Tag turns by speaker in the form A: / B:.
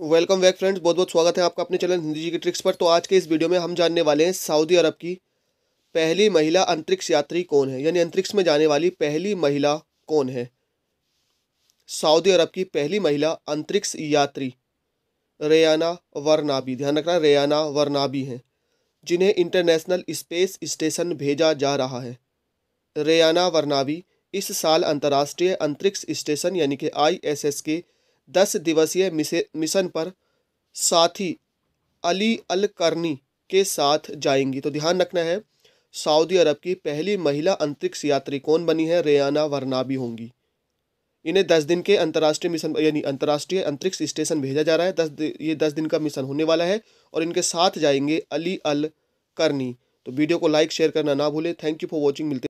A: welcome back friends बहुत बहुत स्वागत है आपका अपने चैनल हिंदी जी की ट्रिक्स पर तो आज के इस वीडियो में हम जानने वाले हैं सऊदी अरब की पहली महिला अंतरिक्ष यात्री कौन है यानी अंतरिक्ष में जाने वाली पहली महिला कौन है सऊदी अरब की पहली महिला अंतरिक्ष यात्री रेयाना वरनाबी ध्यान रखना रेयाना वरनाबी हैं जिन्हें इंटरनेशनल स्पेस स्टेशन भेजा जा रहा है रेयाना वरनाबी इस साल अंतर्राष्ट्रीय अंतरिक्ष स्टेशन यानी कि आई के दस दिवसीय मिशन पर साथी अली अल करनी के साथ जाएंगी तो ध्यान रखना है सऊदी अरब की पहली महिला अंतरिक्ष यात्री कौन बनी है रेयाना वर्नाबी होंगी इन्हें दस दिन के अंतर्राष्ट्रीय मिशन यानी अंतर्राष्ट्रीय अंतरिक्ष स्टेशन भेजा जा रहा है दस ये दस दिन का मिशन होने वाला है और इनके साथ जाएंगे अली अल करनी तो वीडियो को लाइक शेयर करना ना भूलें थैंक यू फॉर वॉचिंग मिलते